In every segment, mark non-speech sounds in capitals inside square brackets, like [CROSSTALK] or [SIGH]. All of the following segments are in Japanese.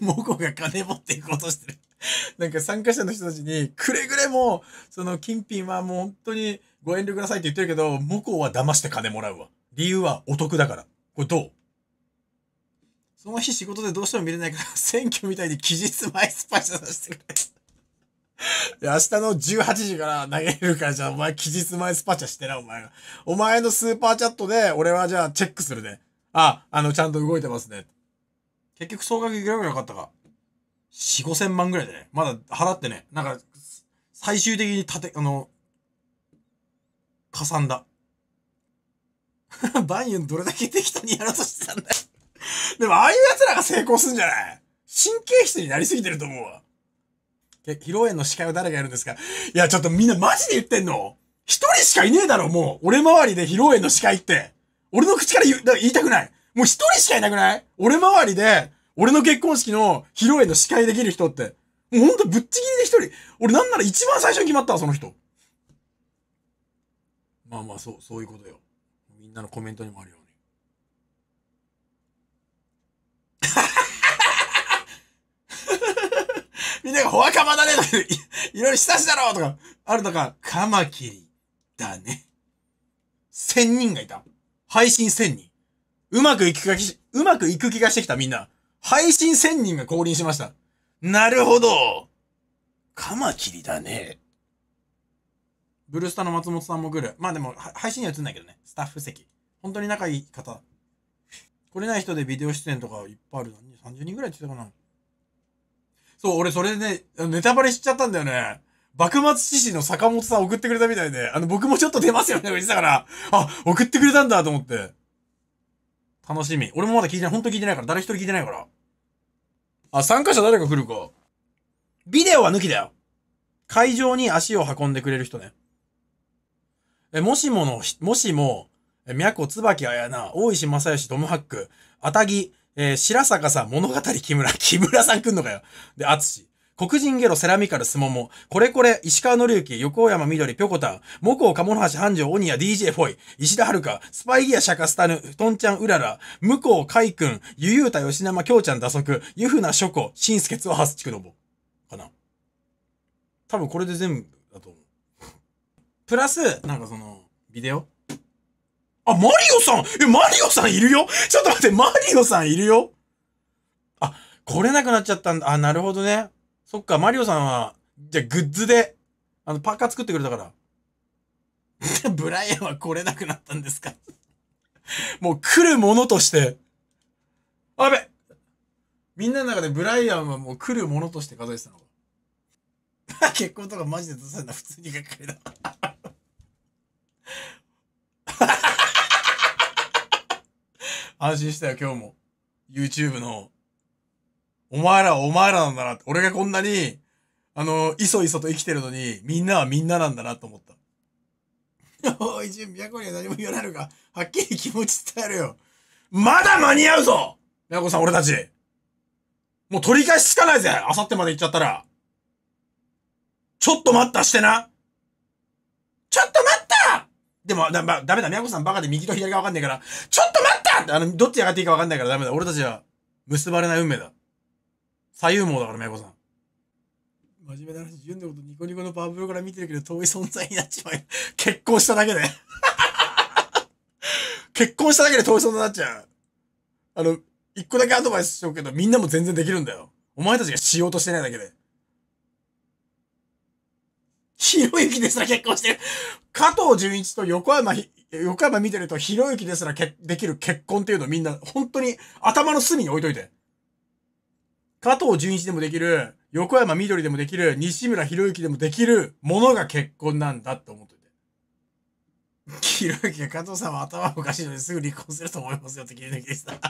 モコが金持っていこうとしてるなんか参加者の人たちに、くれぐれも、その金品はもう本当にご遠慮くださいって言ってるけど、モコは騙して金もらうわ。理由はお得だから。これどうその日仕事でどうしても見れないから、[LAUGHS] 選挙みたいに期日前スパイスさせてくれ。で、明日の18時から投げるから、じゃあお前期日前スパチャしてな、お前が。お前のスーパーチャットで、俺はじゃあチェックするね。あ、あの、ちゃんと動いてますね。結局総額いくらぐらいかかったか。4、5千万ぐらいでね。まだ払ってね。なんか、最終的に立て、あの、かさんだ。[LAUGHS] バンユンどれだけ適当にやろうとしてたんだよでも、ああいう奴らが成功すんじゃない神経質になりすぎてると思うわ。え、披露宴の司会は誰がやるんですかいや、ちょっとみんなマジで言ってんの一人しかいねえだろ、もう。俺周りで披露宴の司会って。俺の口から言う、だ言いたくない。もう一人しかいなくない俺周りで、俺の結婚式の披露宴の司会できる人って。もうほんとぶっちぎりで一人。俺なんなら一番最初に決まったわ、その人。まあまあ、そう、そういうことよ。みんなのコメントにもあるように。[LAUGHS] みんながほわかまだねとか、いろいろ親しだろうとか、あるとか、カマキリだね。千人がいた。配信千人。うまくいく気がし、うまくいく気がしてきたみんな。配信1000人が降臨しました。なるほど。カマキリだね。ブルスタの松本さんも来る。まあでも、配信には映んないけどね。スタッフ席。本当に仲いい方。来れない人でビデオ出演とかいっぱいあるのに、30人ぐらいって言ったかな。そう、俺それでね、ネタバレしちゃったんだよね。幕末志士の坂本さん送ってくれたみたいで、あの、僕もちょっと出ますよね、言ってたから、あ、送ってくれたんだと思って。楽しみ。俺もまだ聞いてない。ほんと聞いてないから。誰一人聞いてないから。あ、参加者誰が来るか。ビデオは抜きだよ。会場に足を運んでくれる人ね。え、もしもの、もしも、え、バキ、椿ヤナ、大石正義、ドムハック、アタギ、えー、白坂さん、物語木村、木村さん来んのかよ。で、アツシ。黒人ゲロ、セラミカル、スモモ、これこれ、石川のりゆき、横山みどり、ぴょこたん、モコウ、カモノハシ、繁盛、オニア、DJ フォイ、石田遥スパイギア、シャカスタヌ、トンちゃん、うらら、向こう、かい君、ん、ゆゆうた、よしなま、きょうちゃん、ダソク。ふな、しょこ、しんすけ、つツはすちくのぼ。かな。多分これで全部だと思う。プラス、なんかその、ビデオあ、マリオさんえ、マリオさんいるよちょっと待って、マリオさんいるよあ、これなくなっちゃったんだ。あ、なるほどね。そっか、マリオさんは、じゃあグッズで、あの、パーカー作ってくれたから。[LAUGHS] ブライアンは来れなくなったんですか [LAUGHS] もう来るものとして。あべみんなの中でブライアンはもう来るものとして数えてたの [LAUGHS] 結婚とかマジで出せんな、普通にがっかりだ。安心したよ、今日も。YouTube のお前らはお前らなんだなって。俺がこんなに、あの、いそいそと生きてるのに、みんなはみんななんだなと思った。おい、準備はこには何も言わないのか。はっきり気持ち伝えるよ。まだ間に合うぞヤコさん、俺たち。もう取り返しつかないぜあさってまで行っちゃったら。ちょっと待ったしてなちょっと待ったでも、だ、ま、ダメだ、宮子さんバカで右と左がわかんないから、ちょっと待ったあの、どっち上がっていいかわかんないからダメだ。俺たちは、結ばれない運命だ。左右網だから、めいこさん。真面目な話、純のことニコニコのパブロから見てるけど、遠い存在になっちまう。[LAUGHS] 結婚しただけで [LAUGHS] 結婚しただけで遠い存在になっちゃう。あの、一個だけアドバイスしようけど、みんなも全然できるんだよ。お前たちがしようとしてないだけで。ひろゆきですら結婚してる。加藤純一と横山ひ、横山見てると、ひろゆきですらけできる結婚っていうのみんな、本当に頭の隅に置いといて。加藤純一でもできる、横山緑でもできる、西村博之でもできるものが結婚なんだって思ってて。博之が加藤さんは頭おかしいのですぐ離婚すると思いますよって切り抜きでした。[LAUGHS]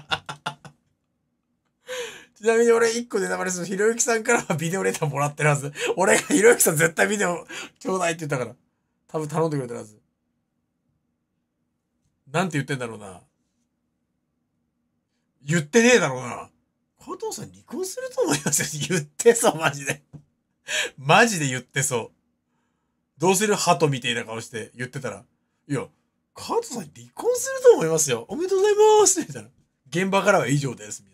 ちなみに俺1個ネタバレするひろゆきさんからはビデオレターもらってるはず。俺がひろゆきさん絶対ビデオちょうだいって言ったから。多分頼んでくれてるはず。なんて言ってんだろうな。言ってねえだろうな。加藤さん離婚すると思いますよ。言ってそう、マジで。[LAUGHS] マジで言ってそう。どうする鳩みたいな顔して言ってたら、いや、加藤さん離婚すると思いますよ。おめでとうございますみたいな。現場からは以上です。みたいな。